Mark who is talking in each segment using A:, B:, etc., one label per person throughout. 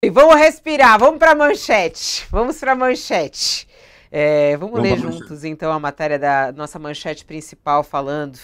A: E vamos respirar, vamos para a manchete. Vamos para a manchete. É, vamos, vamos ler juntos manchete. então a matéria da nossa manchete principal falando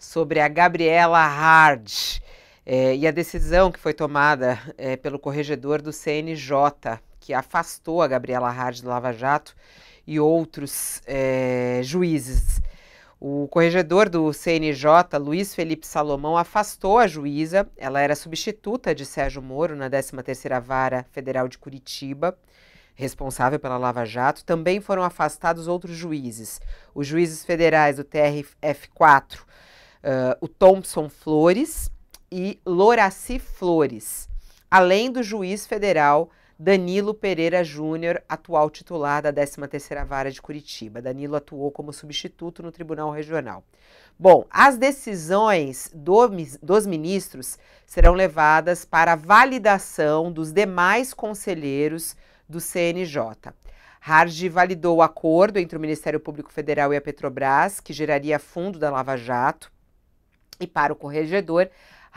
A: sobre a Gabriela Hard é, e a decisão que foi tomada é, pelo corregedor do CNJ, que afastou a Gabriela Hard do Lava Jato e outros é, juízes o corregedor do CNJ, Luiz Felipe Salomão, afastou a juíza, ela era substituta de Sérgio Moro na 13ª Vara Federal de Curitiba, responsável pela Lava Jato. Também foram afastados outros juízes. Os juízes federais do TRF4, uh, o Thompson Flores e Loraci Flores, além do juiz federal Danilo Pereira Júnior, atual titular da 13ª Vara de Curitiba. Danilo atuou como substituto no Tribunal Regional. Bom, as decisões do, dos ministros serão levadas para a validação dos demais conselheiros do CNJ. Hardy validou o acordo entre o Ministério Público Federal e a Petrobras, que geraria fundo da Lava Jato, e para o corregedor,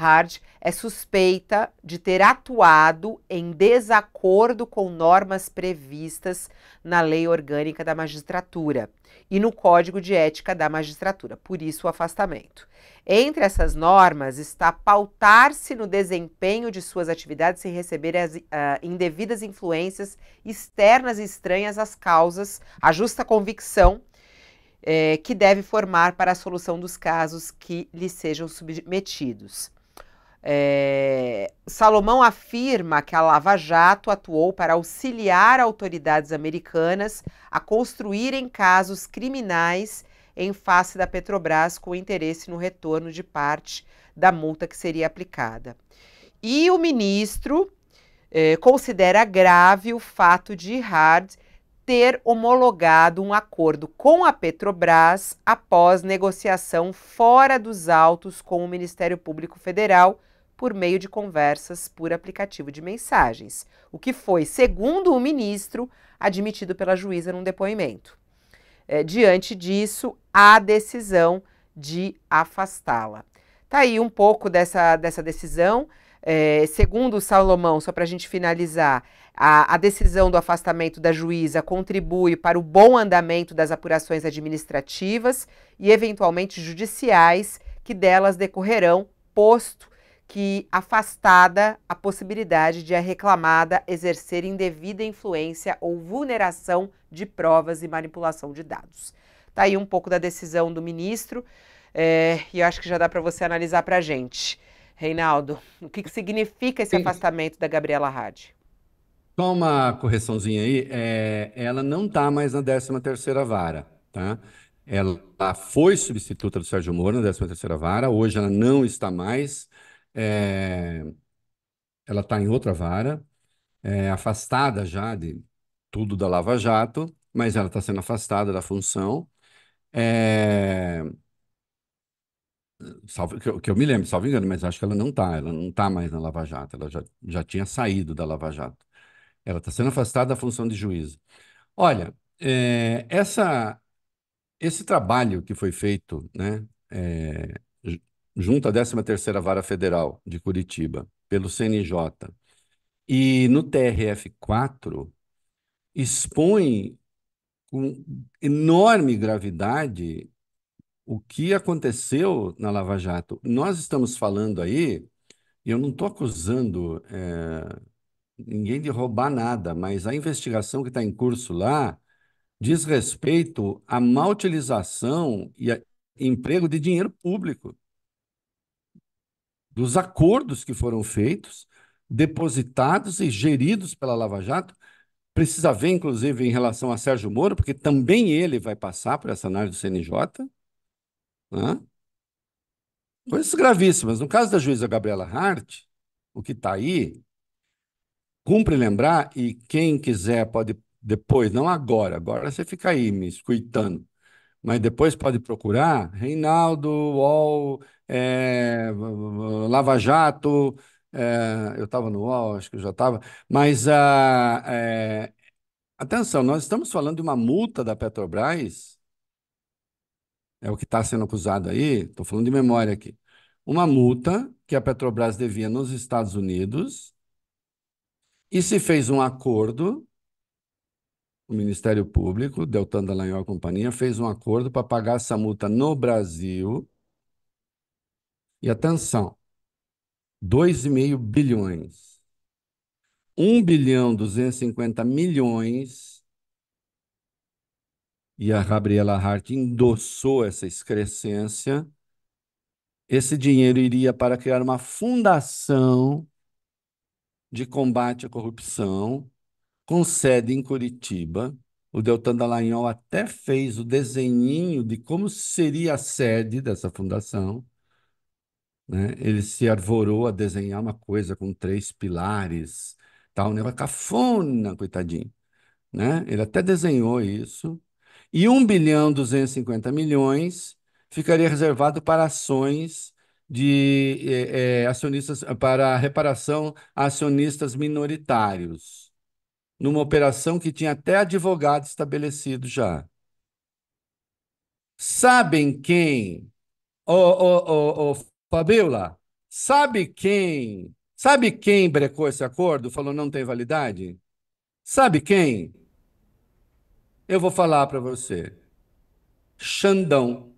A: Hard é suspeita de ter atuado em desacordo com normas previstas na Lei Orgânica da Magistratura e no Código de Ética da Magistratura, por isso o afastamento. Entre essas normas está pautar-se no desempenho de suas atividades sem receber as uh, indevidas influências externas e estranhas às causas, a justa convicção eh, que deve formar para a solução dos casos que lhe sejam submetidos. É, Salomão afirma que a Lava Jato atuou para auxiliar autoridades americanas a construírem casos criminais em face da Petrobras com interesse no retorno de parte da multa que seria aplicada. E o ministro é, considera grave o fato de Hard ter homologado um acordo com a Petrobras após negociação fora dos autos com o Ministério Público Federal por meio de conversas por aplicativo de mensagens, o que foi, segundo o ministro, admitido pela juíza num depoimento. É, diante disso, a decisão de afastá-la. Tá aí um pouco dessa, dessa decisão. É, segundo o Salomão, só para a gente finalizar, a, a, decisão do afastamento da juíza contribui para o bom andamento das apurações administrativas e, eventualmente, judiciais que delas decorrerão, posto que afastada a possibilidade de a reclamada exercer indevida influência ou vulneração de provas e manipulação de dados. Tá aí um pouco da decisão do ministro é, e eu acho que já dá para você analisar para a gente. Reinaldo, o que, que significa esse Sim. afastamento da Gabriela Hadd?
B: Só uma correçãozinha aí, é, ela não está mais na 13ª vara, tá? Ela foi substituta do Sérgio Moro na 13ª vara, hoje ela não está mais, é, ela está em outra vara, é, afastada já de tudo da Lava Jato, mas ela está sendo afastada da função. É, salvo, que, eu, que eu me lembro, salvo engano, mas acho que ela não está, ela não está mais na Lava Jato, ela já, já tinha saído da Lava Jato. Ela está sendo afastada da função de juízo. Olha, é, essa, esse trabalho que foi feito, né, é, junto à 13ª Vara Federal de Curitiba, pelo CNJ, e no TRF4 expõe com enorme gravidade o que aconteceu na Lava Jato. Nós estamos falando aí, eu não estou acusando é, ninguém de roubar nada, mas a investigação que está em curso lá diz respeito à má utilização e a emprego de dinheiro público dos acordos que foram feitos, depositados e geridos pela Lava Jato. Precisa ver, inclusive, em relação a Sérgio Moro, porque também ele vai passar por essa análise do CNJ. Né? Coisas gravíssimas. No caso da juíza Gabriela Hart, o que está aí, cumpre lembrar, e quem quiser pode depois, não agora, agora você fica aí me escutando mas depois pode procurar Reinaldo, UOL, é, Lava Jato, é, eu estava no UOL, acho que eu já estava, mas a, ah, é, eh, atenção, nós estamos falando de uma multa da Petrobras, é o que está sendo acusado aí, estou falando de memória aqui, uma multa que a Petrobras devia nos Estados Unidos e se fez um acordo o Ministério Público, Deltan Dallagnol e companhia, fez um acordo para pagar essa multa no Brasil. E atenção, 2,5 bilhões. 1 bilhão 250 milhões. E a Gabriela Hart endossou essa excrescência. Esse dinheiro iria para criar uma fundação de combate à corrupção com sede em Curitiba. O Deltan Dallagnol até fez o desenhinho de como seria a sede dessa fundação. Né? Ele se arvorou a desenhar uma coisa com três pilares, tal, tá? né? cafona, coitadinho. Né? Ele até desenhou isso. E 1 bilhão 250 milhões ficaria reservado para ações de eh, eh, acionistas, para reparação a acionistas minoritários numa operação que tinha até advogado estabelecido já. Sabem quem? Ô, ô, ô, ô, Fabiola, sabe quem? Sabe quem brecou esse acordo? Falou não tem validade? Sabe quem? Eu vou falar para você. Xandão.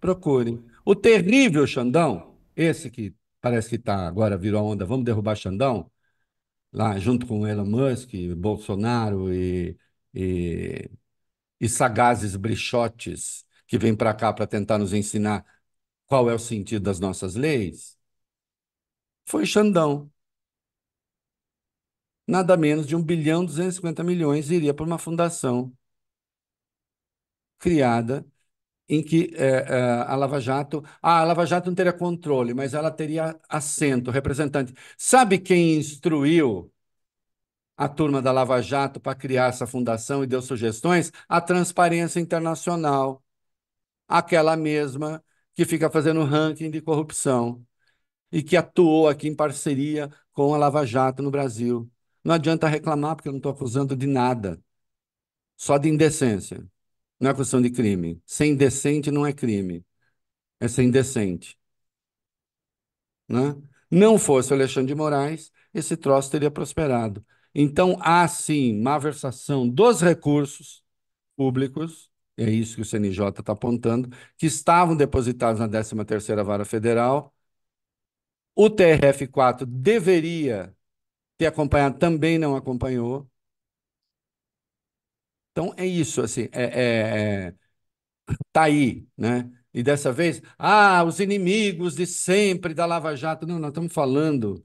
B: Procure. O terrível Xandão, esse que parece que tá agora virou onda, vamos derrubar Xandão lá junto com Elon Musk, Bolsonaro e, e, e sagazes brichotes que vêm para cá para tentar nos ensinar qual é o sentido das nossas leis, foi Xandão. Nada menos de 1 bilhão 250 milhões iria para uma fundação criada em que é, é, a Lava Jato, ah, a Lava Jato não teria controle, mas ela teria assento, representante. Sabe quem instruiu a turma da Lava Jato para criar essa fundação e deu sugestões? A Transparência Internacional, aquela mesma que fica fazendo ranking de corrupção e que atuou aqui em parceria com a Lava Jato no Brasil. Não adianta reclamar, porque eu não estou acusando de nada, só de indecência. Não é questão de crime. Ser indecente não é crime. É ser indecente. Né? Não fosse o Alexandre de Moraes, esse troço teria prosperado. Então, há sim malversação dos recursos públicos, é isso que o CNJ está apontando, que estavam depositados na 13ª Vara Federal. O TRF4 deveria ter acompanhado, também não acompanhou. Então é isso, assim, é, é, é, tá aí, né? E dessa vez, ah, os inimigos de sempre da Lava Jato. Não, nós estamos falando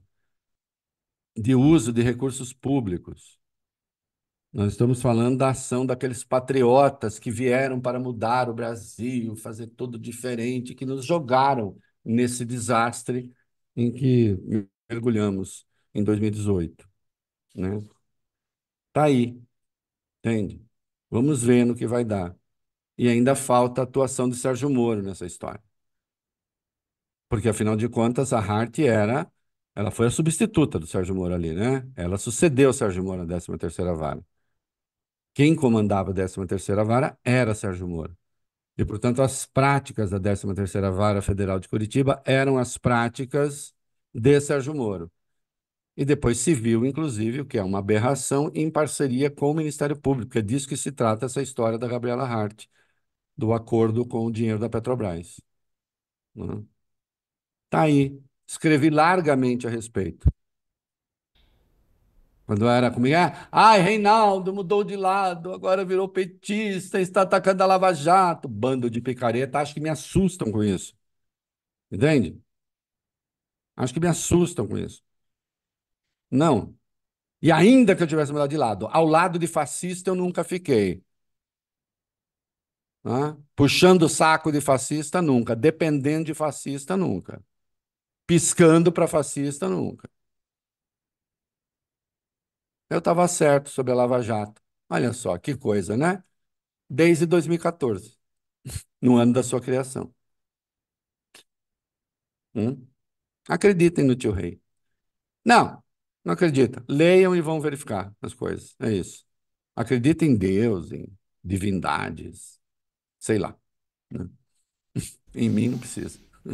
B: de uso de recursos públicos. Nós estamos falando da ação daqueles patriotas que vieram para mudar o Brasil, fazer tudo diferente, que nos jogaram nesse desastre em que mergulhamos em 2018, né? Tá aí, entende? Vamos ver no que vai dar. E ainda falta a atuação do Sérgio Moro nessa história. Porque, afinal de contas, a Hart era... Ela foi a substituta do Sérgio Moro ali, né? Ela sucedeu o Sérgio Moro na 13 Vara. Quem comandava a 13 Vara era Sérgio Moro. E, portanto, as práticas da 13 Vara Federal de Curitiba eram as práticas de Sérgio Moro e depois civil, inclusive, o que é uma aberração, em parceria com o Ministério Público. É disso que se trata essa história da Gabriela Hart, do acordo com o dinheiro da Petrobras. Está né? aí. Escrevi largamente a respeito. Quando era comigo, ah, ai, Reinaldo mudou de lado, agora virou petista, está atacando a Lava Jato. Bando de picareta, acho que me assustam com isso. Entende? Acho que me assustam com isso. Não. E ainda que eu tivesse mudado de lado, ao lado de fascista eu nunca fiquei. Né? Puxando o saco de fascista nunca, dependendo de fascista nunca, piscando para fascista nunca. Eu estava certo sobre a Lava Jato. Olha só, que coisa, né? Desde 2014, no ano da sua criação. Hum? Acreditem no tio Rei. Não, não acredita. Leiam e vão verificar as coisas. É isso. Acredita em Deus, em divindades, sei lá. Né? em mim não precisa.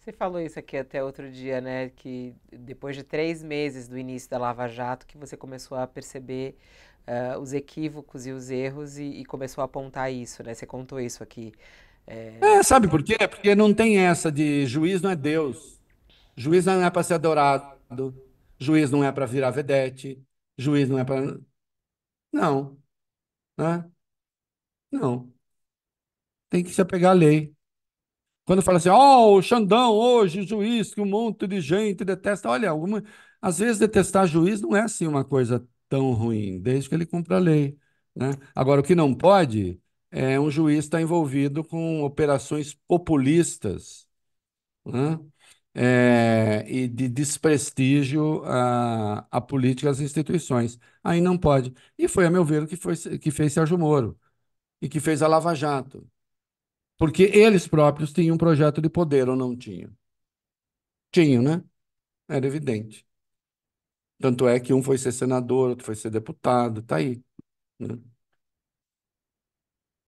A: Você falou isso aqui até outro dia, né? Que depois de três meses do início da Lava Jato, que você começou a perceber uh, os equívocos e os erros e, e, começou a apontar isso, né? Você contou isso aqui. É... é, sabe
B: por quê? Porque não tem essa de juiz não é Deus. Juiz não é para ser adorado, juiz não é para virar vedete, juiz não é para. Não. Né? Não. Tem que se apegar à lei. Quando fala assim, ó, oh, o Xandão hoje, o juiz, que um monte de gente detesta. Olha, alguma... às vezes detestar juiz não é assim uma coisa tão ruim, desde que ele cumpra a lei. Né? Agora, o que não pode é um juiz estar tá envolvido com operações populistas, né? é, e de desprestígio à, à política às instituições. Aí não pode. E foi, a meu ver, o que, foi, que fez Sérgio Moro e que fez a Lava Jato. Porque eles próprios tinham um projeto de poder ou não tinham? Tinham, né? Era evidente. Tanto é que um foi ser senador, outro foi ser deputado, tá aí. Né?